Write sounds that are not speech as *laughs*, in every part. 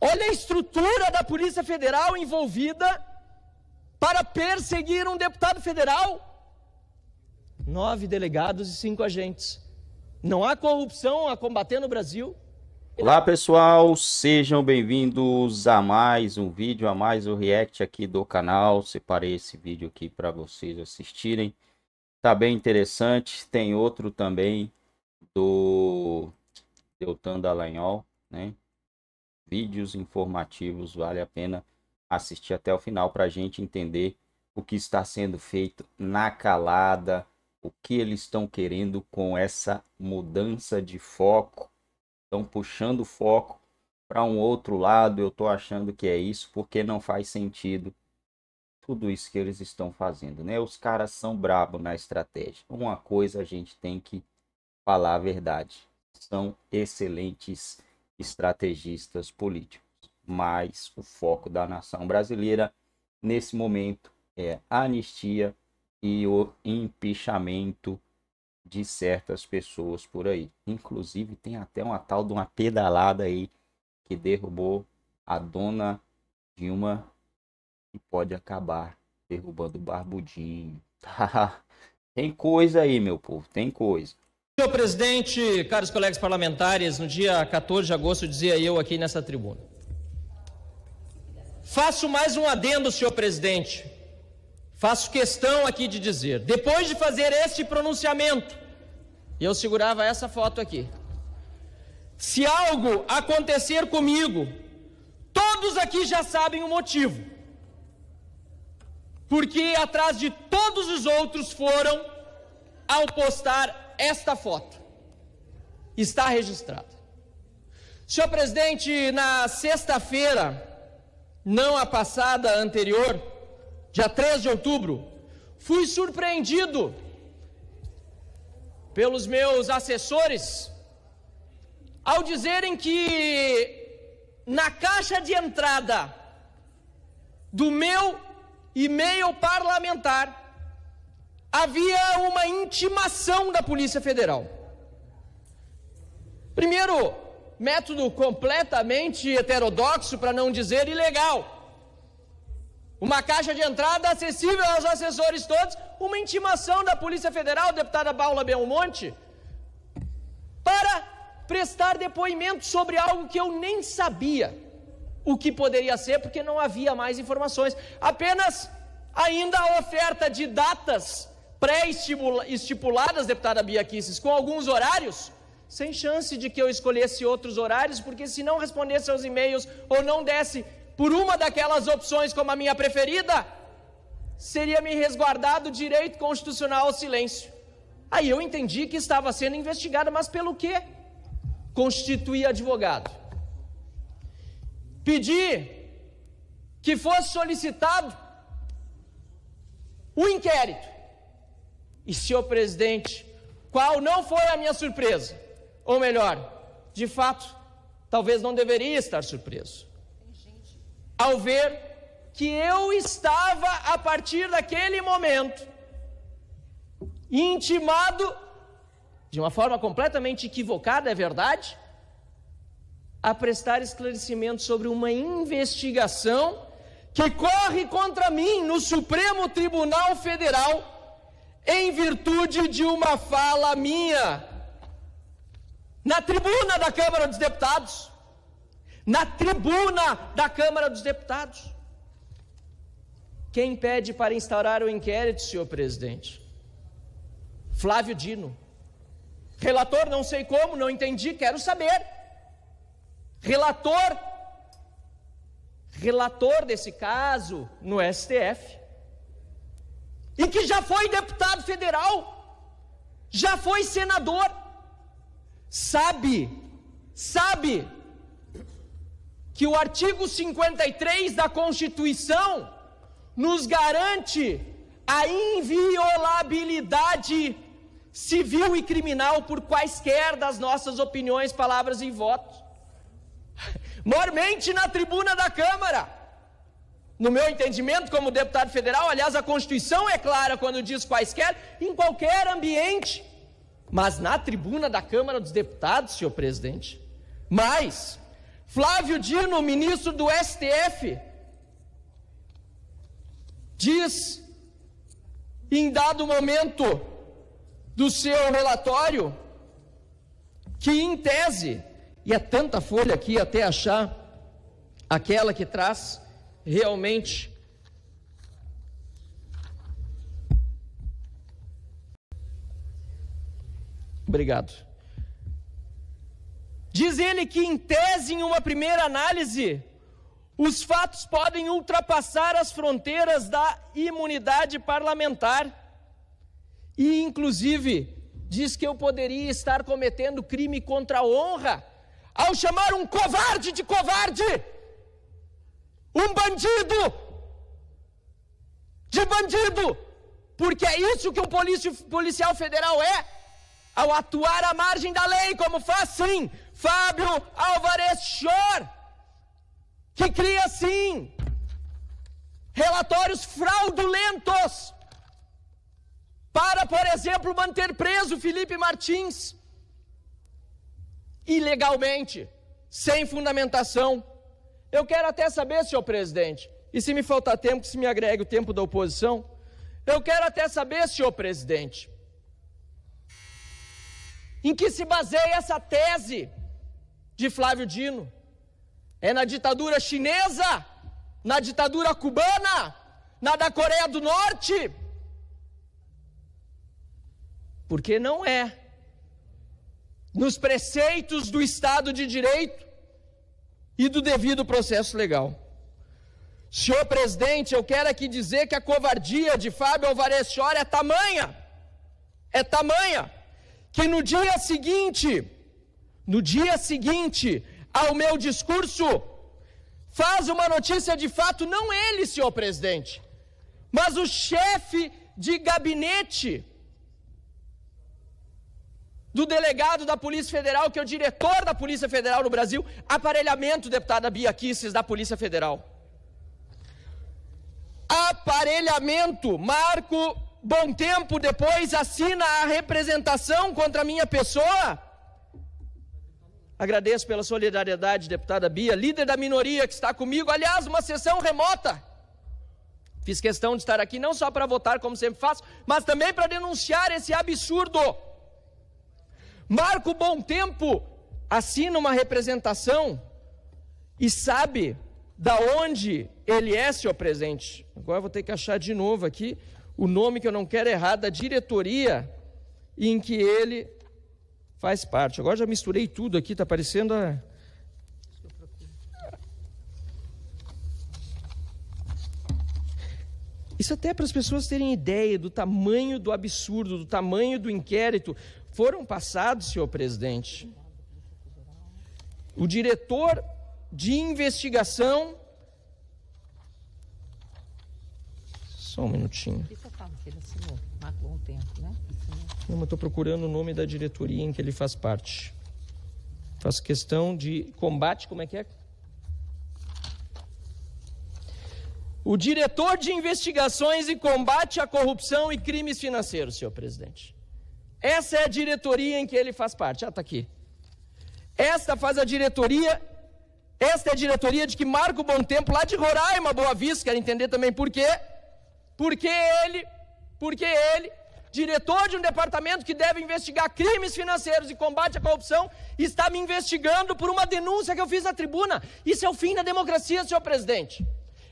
Olha a estrutura da Polícia Federal envolvida para perseguir um deputado federal. Nove delegados e cinco agentes. Não há corrupção a combater no Brasil. Olá pessoal, sejam bem-vindos a mais um vídeo, a mais um react aqui do canal. Separei esse vídeo aqui para vocês assistirem. Está bem interessante. Tem outro também do Deltan Dallagnol, né? vídeos informativos, vale a pena assistir até o final para a gente entender o que está sendo feito na calada, o que eles estão querendo com essa mudança de foco. Estão puxando o foco para um outro lado, eu estou achando que é isso, porque não faz sentido tudo isso que eles estão fazendo, né? Os caras são brabo na estratégia. Uma coisa a gente tem que falar a verdade. São excelentes estrategistas políticos. Mas o foco da nação brasileira, nesse momento, é a anistia e o empichamento de certas pessoas por aí. Inclusive, tem até uma tal de uma pedalada aí que derrubou a dona Dilma e pode acabar derrubando o Barbudinho. Tá? *laughs* Tem coisa aí, meu povo, tem coisa. Senhor presidente, caros colegas parlamentares, no dia 14 de agosto dizia eu aqui nessa tribuna. Faço mais um adendo, senhor presidente. Faço questão aqui de dizer, depois de fazer este pronunciamento, e eu segurava essa foto aqui. Se algo acontecer comigo, todos aqui já sabem o motivo. Porque atrás de todos os outros foram ao postar esta foto. Está registrada. Senhor presidente, na sexta-feira, não a passada anterior, dia 3 de outubro, fui surpreendido pelos meus assessores ao dizerem que na caixa de entrada do meu e-mail parlamentar havia uma intimação da Polícia Federal. Primeiro, método completamente heterodoxo, para não dizer ilegal. Uma caixa de entrada acessível aos assessores todos, uma intimação da Polícia Federal, deputada Paula Belmonte, para prestar depoimento sobre algo que eu nem sabia o que poderia ser, porque não havia mais informações. Apenas ainda a oferta de datas pré-estipuladas, deputada Bia Kicis, com alguns horários, sem chance de que eu escolhesse outros horários, porque se não respondesse aos e-mails ou não desse por uma daquelas opções como a minha preferida, seria me resguardado o direito constitucional ao silêncio. Aí eu entendi que estava sendo investigada, mas pelo quê? Constituir advogado. Pedi que fosse solicitado o inquérito e, senhor presidente, qual não foi a minha surpresa? Ou melhor, de fato, talvez não deveria estar surpreso. Ao ver que eu estava, a partir daquele momento, intimado, de uma forma completamente equivocada, é verdade, a prestar esclarecimento sobre uma investigação que corre contra mim no Supremo Tribunal Federal em virtude de uma fala minha na tribuna da Câmara dos Deputados. Na tribuna da Câmara dos Deputados. Quem pede para instaurar o inquérito, senhor presidente? Flávio Dino. Relator, não sei como, não entendi, quero saber. Relator, relator desse caso no STF e que já foi deputado federal, já foi senador, sabe, sabe que o artigo 53 da Constituição nos garante a inviolabilidade civil e criminal por quaisquer das nossas opiniões, palavras e votos. *laughs* Mormente na tribuna da Câmara no meu entendimento como deputado federal, aliás, a Constituição é clara quando diz quaisquer, em qualquer ambiente, mas na tribuna da Câmara dos Deputados, senhor presidente. Mas, Flávio Dino, ministro do STF, diz em dado momento do seu relatório que, em tese, e é tanta folha aqui até achar aquela que traz realmente Obrigado. Diz ele que, em tese, em uma primeira análise, os fatos podem ultrapassar as fronteiras da imunidade parlamentar. E, inclusive, diz que eu poderia estar cometendo crime contra a honra ao chamar um covarde de covarde um bandido, de bandido, porque é isso que um policial federal é, ao atuar à margem da lei, como faz sim Fábio Alvarez Schor, que cria sim relatórios fraudulentos para, por exemplo, manter preso Felipe Martins ilegalmente, sem fundamentação. Eu quero até saber, senhor presidente, e se me faltar tempo, que se me agregue o tempo da oposição. Eu quero até saber, senhor presidente, em que se baseia essa tese de Flávio Dino? É na ditadura chinesa? Na ditadura cubana? Na da Coreia do Norte? Porque não é. Nos preceitos do Estado de Direito, e do devido processo legal. Senhor presidente, eu quero aqui dizer que a covardia de Fábio Alvarez Chora é tamanha, é tamanha, que no dia seguinte, no dia seguinte ao meu discurso, faz uma notícia de fato, não ele, senhor presidente, mas o chefe de gabinete do delegado da Polícia Federal, que é o diretor da Polícia Federal no Brasil, aparelhamento, deputada Bia Kisses, da Polícia Federal. Aparelhamento, Marco Bom Tempo depois assina a representação contra a minha pessoa. Agradeço pela solidariedade, deputada Bia, líder da minoria que está comigo. Aliás, uma sessão remota. Fiz questão de estar aqui não só para votar, como sempre faço, mas também para denunciar esse absurdo marca o bom tempo, assina uma representação e sabe da onde ele é seu presente. Agora vou ter que achar de novo aqui o nome que eu não quero errar da diretoria em que ele faz parte. Agora já misturei tudo aqui, está parecendo a. Isso até para as pessoas terem ideia do tamanho do absurdo, do tamanho do inquérito, foram passados, senhor presidente. O diretor de investigação. Só um minutinho. Não, eu estou procurando o nome da diretoria em que ele faz parte. Faço questão de combate, como é que é? O diretor de investigações e combate à corrupção e crimes financeiros, senhor presidente. Essa é a diretoria em que ele faz parte. Ah, está aqui. Esta faz a diretoria, esta é a diretoria de que Marco Bom Tempo, lá de Roraima, Boa Vista, quero entender também por quê. Porque ele, porque ele, diretor de um departamento que deve investigar crimes financeiros e combate à corrupção, está me investigando por uma denúncia que eu fiz na tribuna. Isso é o fim da democracia, senhor presidente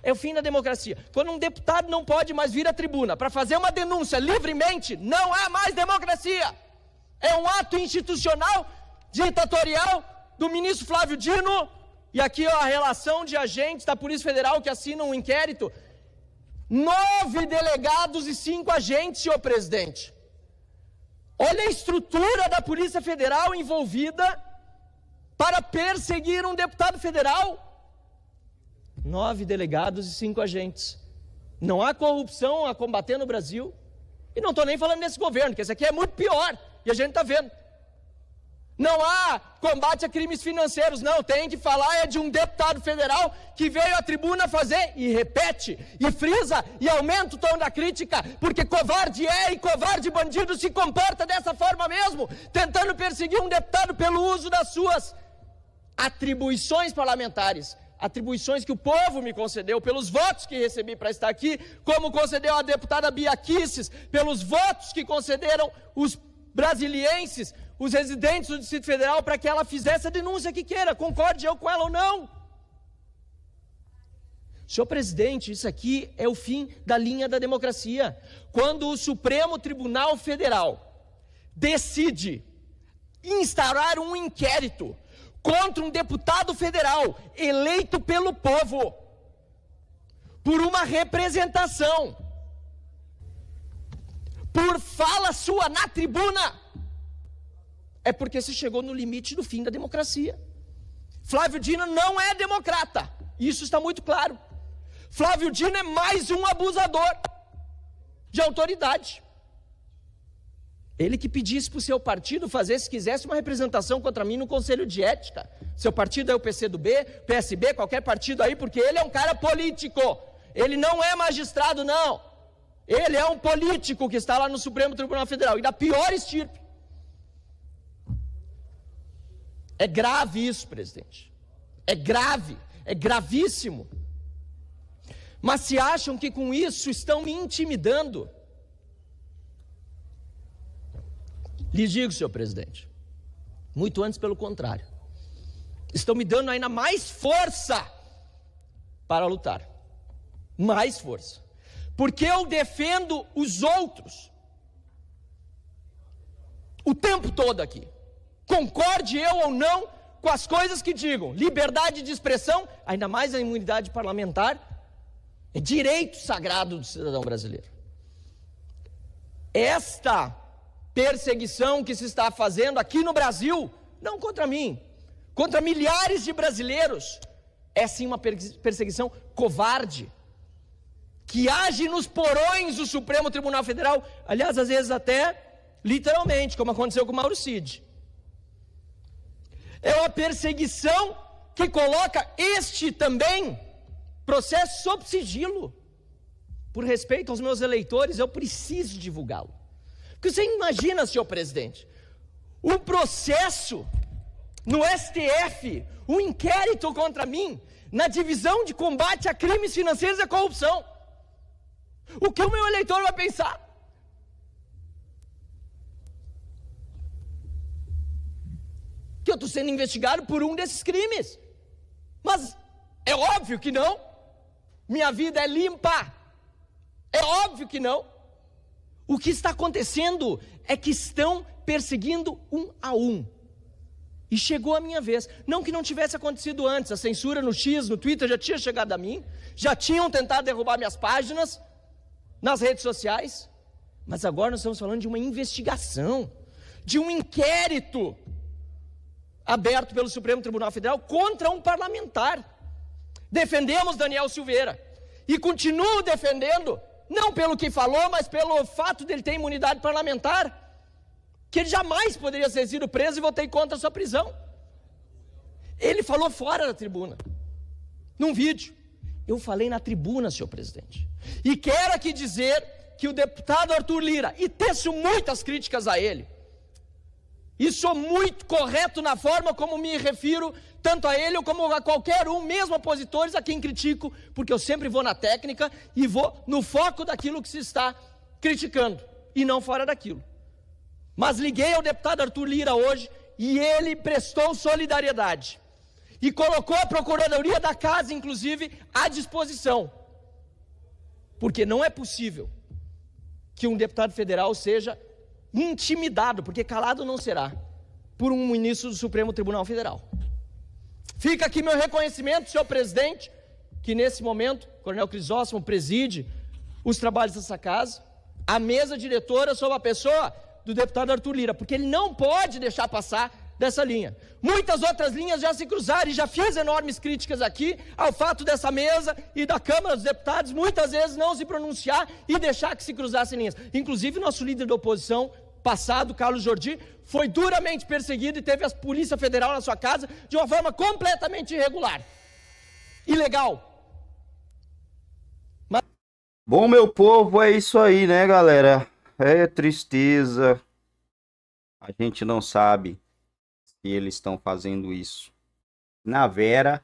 é o fim da democracia. Quando um deputado não pode mais vir à tribuna para fazer uma denúncia livremente, não é mais democracia. É um ato institucional, ditatorial do ministro Flávio Dino. E aqui ó, a relação de agentes da Polícia Federal que assinam um inquérito. Nove delegados e cinco agentes, senhor presidente. Olha a estrutura da Polícia Federal envolvida para perseguir um deputado federal nove delegados e cinco agentes. Não há corrupção a combater no Brasil. E não estou nem falando desse governo, que esse aqui é muito pior. E a gente está vendo. Não há combate a crimes financeiros, não. Tem que falar é de um deputado federal que veio à tribuna fazer e repete, e frisa, e aumenta o tom da crítica, porque covarde é e covarde bandido se comporta dessa forma mesmo, tentando perseguir um deputado pelo uso das suas atribuições parlamentares atribuições que o povo me concedeu, pelos votos que recebi para estar aqui, como concedeu a deputada Bia Kicis, pelos votos que concederam os brasilienses, os residentes do Distrito Federal, para que ela fizesse a denúncia que queira, concorde eu com ela ou não. Senhor presidente, isso aqui é o fim da linha da democracia. Quando o Supremo Tribunal Federal decide instaurar um inquérito contra um deputado federal eleito pelo povo, por uma representação, por fala sua na tribuna, é porque se chegou no limite do fim da democracia. Flávio Dino não é democrata, isso está muito claro. Flávio Dino é mais um abusador de autoridade. Ele que pedisse para o seu partido fazer, se quisesse, uma representação contra mim no Conselho de Ética. Seu partido é o PCdoB, PSB, qualquer partido aí, porque ele é um cara político. Ele não é magistrado, não. Ele é um político que está lá no Supremo Tribunal Federal e da pior estirpe. É grave isso, presidente. É grave, é gravíssimo. Mas se acham que com isso estão me intimidando, Lhes digo, senhor presidente, muito antes pelo contrário. Estão me dando ainda mais força para lutar. Mais força. Porque eu defendo os outros. O tempo todo aqui. Concorde eu ou não com as coisas que digam. Liberdade de expressão, ainda mais a imunidade parlamentar, é direito sagrado do cidadão brasileiro. Esta perseguição que se está fazendo aqui no Brasil, não contra mim, contra milhares de brasileiros, é sim uma perseguição covarde, que age nos porões do Supremo Tribunal Federal, aliás, às vezes até literalmente, como aconteceu com Mauro Cid. É uma perseguição que coloca este também processo sob sigilo. Por respeito aos meus eleitores, eu preciso divulgá-lo. Porque você imagina, senhor presidente, um processo no STF, um inquérito contra mim, na divisão de combate a crimes financeiros e a corrupção. O que o meu eleitor vai pensar? Que eu estou sendo investigado por um desses crimes. Mas é óbvio que não. Minha vida é limpa. É óbvio que não. O que está acontecendo é que estão perseguindo um a um. E chegou a minha vez. Não que não tivesse acontecido antes, a censura no X, no Twitter já tinha chegado a mim, já tinham tentado derrubar minhas páginas nas redes sociais, mas agora nós estamos falando de uma investigação, de um inquérito aberto pelo Supremo Tribunal Federal contra um parlamentar. Defendemos Daniel Silveira e continuo defendendo não pelo que falou, mas pelo fato dele ter imunidade parlamentar. Que ele jamais poderia ter sido preso e votei contra a sua prisão. Ele falou fora da tribuna, num vídeo. Eu falei na tribuna, senhor presidente. E quero aqui dizer que o deputado Arthur Lira, e teço muitas críticas a ele, e sou muito correto na forma como me refiro tanto a ele como a qualquer um, mesmo opositores, a quem critico, porque eu sempre vou na técnica e vou no foco daquilo que se está criticando e não fora daquilo. Mas liguei ao deputado Arthur Lira hoje e ele prestou solidariedade e colocou a procuradoria da casa, inclusive, à disposição. Porque não é possível que um deputado federal seja intimidado, porque calado não será, por um ministro do Supremo Tribunal Federal. Fica aqui meu reconhecimento, senhor presidente, que nesse momento, Coronel Crisóstomo preside os trabalhos dessa casa. A mesa diretora sob a pessoa do deputado Arthur Lira, porque ele não pode deixar passar dessa linha. Muitas outras linhas já se cruzaram e já fiz enormes críticas aqui ao fato dessa mesa e da Câmara dos Deputados muitas vezes não se pronunciar e deixar que se cruzassem linhas. Inclusive, nosso líder da oposição, passado, Carlos Jordi, foi duramente perseguido e teve a Polícia Federal na sua casa de uma forma completamente irregular. Ilegal. Mas... Bom, meu povo, é isso aí, né, galera? É tristeza. A gente não sabe se eles estão fazendo isso na Vera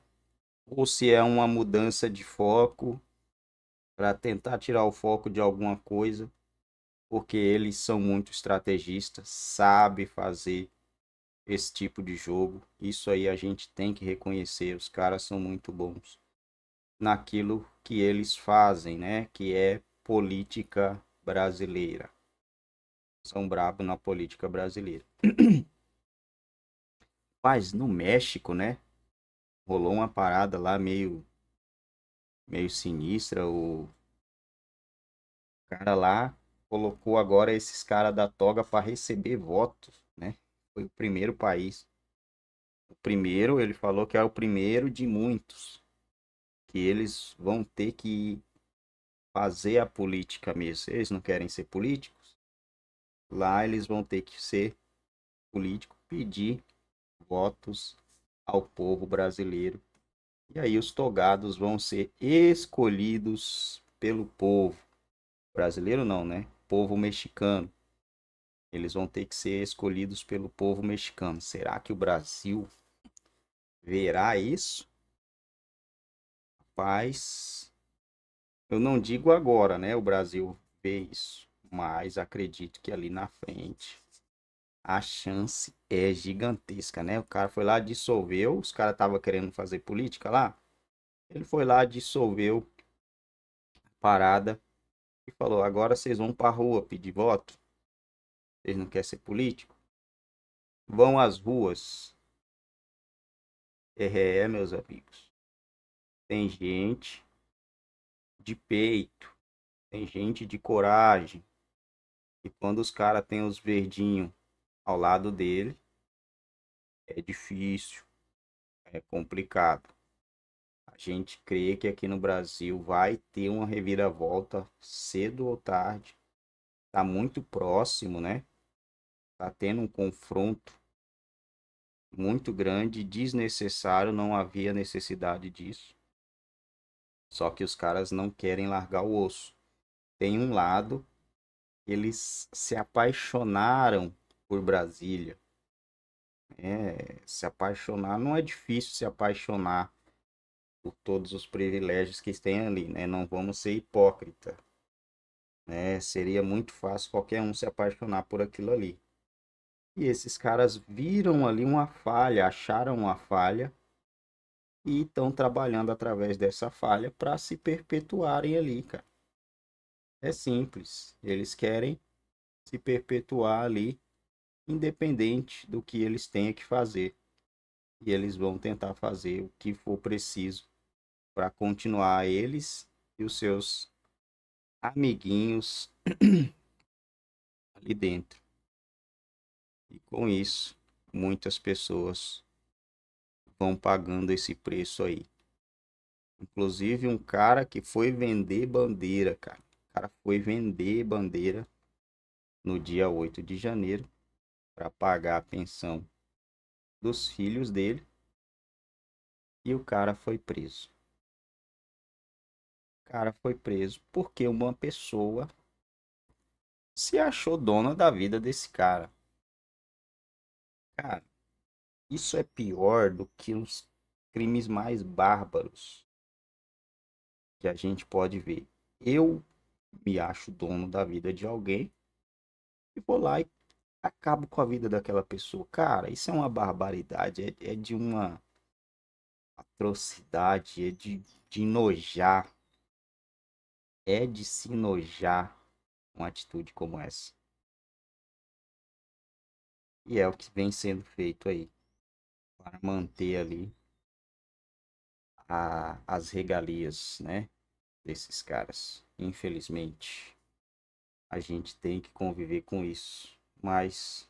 ou se é uma mudança de foco para tentar tirar o foco de alguma coisa porque eles são muito estrategistas, sabe fazer esse tipo de jogo. Isso aí a gente tem que reconhecer, os caras são muito bons naquilo que eles fazem, né, que é política brasileira. São brabo na política brasileira. *clears throat* Mas no México, né? Rolou uma parada lá meio meio sinistra, o cara lá colocou agora esses caras da toga para receber votos, né? Foi o primeiro país. O primeiro, ele falou que é o primeiro de muitos. Que eles vão ter que fazer a política mesmo. Eles não querem ser políticos. Lá eles vão ter que ser político, pedir votos ao povo brasileiro. E aí os togados vão ser escolhidos pelo povo brasileiro não, né? povo mexicano. Eles vão ter que ser escolhidos pelo povo mexicano. Será que o Brasil verá isso? Rapaz, eu não digo agora, né? O Brasil vê isso, mas acredito que ali na frente a chance é gigantesca, né? O cara foi lá, dissolveu, os caras estavam querendo fazer política lá. Ele foi lá, dissolveu a parada e falou: agora vocês vão para a rua pedir voto. Vocês não querem ser político? Vão às ruas. É, é, é, meus amigos. Tem gente de peito, tem gente de coragem. E quando os caras têm os verdinhos ao lado dele, é difícil, é complicado gente crê que aqui no Brasil vai ter uma reviravolta cedo ou tarde. Está muito próximo, né? Está tendo um confronto muito grande, desnecessário, não havia necessidade disso. Só que os caras não querem largar o osso. Tem um lado, eles se apaixonaram por Brasília. É, se apaixonar não é difícil se apaixonar por todos os privilégios que tem ali, né? Não vamos ser hipócrita, né? Seria muito fácil qualquer um se apaixonar por aquilo ali. E esses caras viram ali uma falha, acharam uma falha e estão trabalhando através dessa falha para se perpetuarem ali, cara. É simples, eles querem se perpetuar ali, independente do que eles tenham que fazer. E eles vão tentar fazer o que for preciso para continuar eles e os seus amiguinhos *clears throat* ali dentro. E com isso, muitas pessoas vão pagando esse preço aí. Inclusive um cara que foi vender bandeira, cara. O cara foi vender bandeira no dia 8 de janeiro para pagar a pensão dos filhos dele. E o cara foi preso cara foi preso porque uma pessoa se achou dona da vida desse cara. Cara, isso é pior do que os crimes mais bárbaros que a gente pode ver. Eu me acho dono da vida de alguém e vou lá e acabo com a vida daquela pessoa. Cara, isso é uma barbaridade, é, é de uma atrocidade, é de, de nojar é de se nojar uma atitude como essa. E é o que vem sendo feito aí para manter ali a, as regalias, né, desses caras. Infelizmente, a gente tem que conviver com isso, mas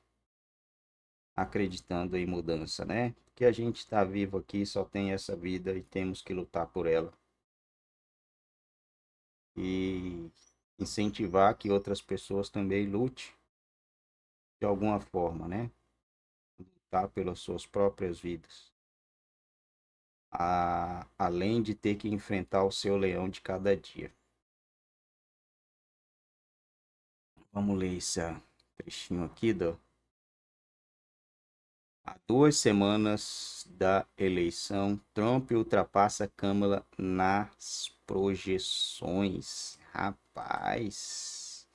acreditando em mudança, né? Que a gente está vivo aqui, só tem essa vida e temos que lutar por ela e incentivar que outras pessoas também lute de alguma forma, né? Lutar pelas suas próprias vidas. A, além de ter que enfrentar o seu leão de cada dia. Vamos ler esse ah, trechinho aqui, do... Há duas semanas da eleição, Trump ultrapassa a Câmara nas projeções. Rapaz.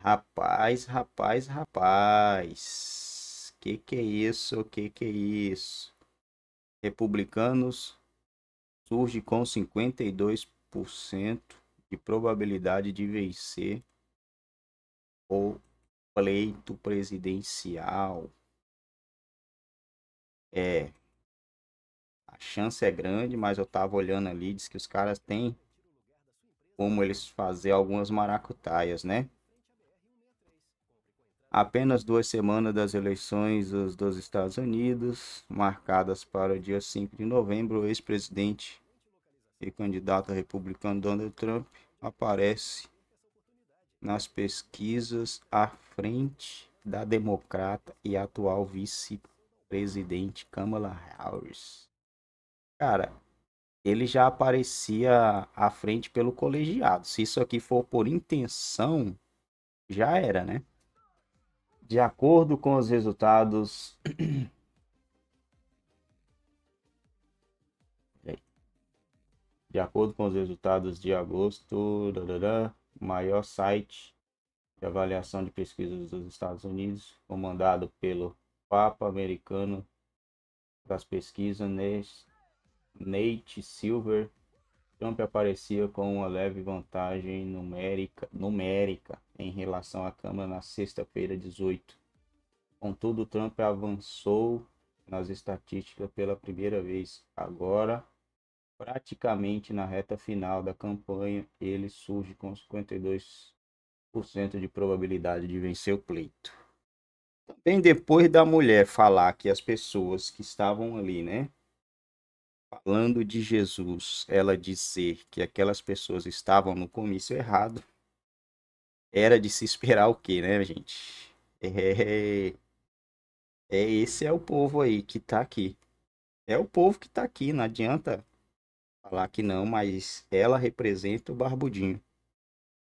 Rapaz, rapaz, rapaz. Que que é isso? Que que é isso? Republicanos surge com 52% de probabilidade de vencer o pleito presidencial. É, chance é grande, mas eu tava olhando ali, diz que os caras têm como eles fazer algumas maracutaias, né? Apenas duas semanas das eleições dos Estados Unidos, marcadas para o dia 5 de novembro, o ex-presidente e candidato republicano Donald Trump aparece nas pesquisas à frente da democrata e atual vice-presidente Kamala Harris. Cara, ele já aparecia à frente pelo colegiado. Se isso aqui for por intenção, já era, né? De acordo com os resultados. *clears throat* De acordo com os resultados de agosto, maior site de avaliação de pesquisas dos Estados Unidos, comandado pelo Papa Americano das Pesquisas, Nate Silver, Trump aparecia com uma leve vantagem numérica, numérica em relação à Câmara na sexta-feira 18. Contudo, Trump avançou nas estatísticas pela primeira vez. Agora, praticamente na reta final da campanha, ele surge com 52% de probabilidade de vencer o pleito. Também depois da mulher falar que as pessoas que estavam ali, né, falando de Jesus, ela dizer que aquelas pessoas estavam no comício errado, era de se esperar o quê, né, gente? É, é, é esse é o povo aí que tá aqui. É o povo que tá aqui, não adianta falar que não, mas ela representa o barbudinho.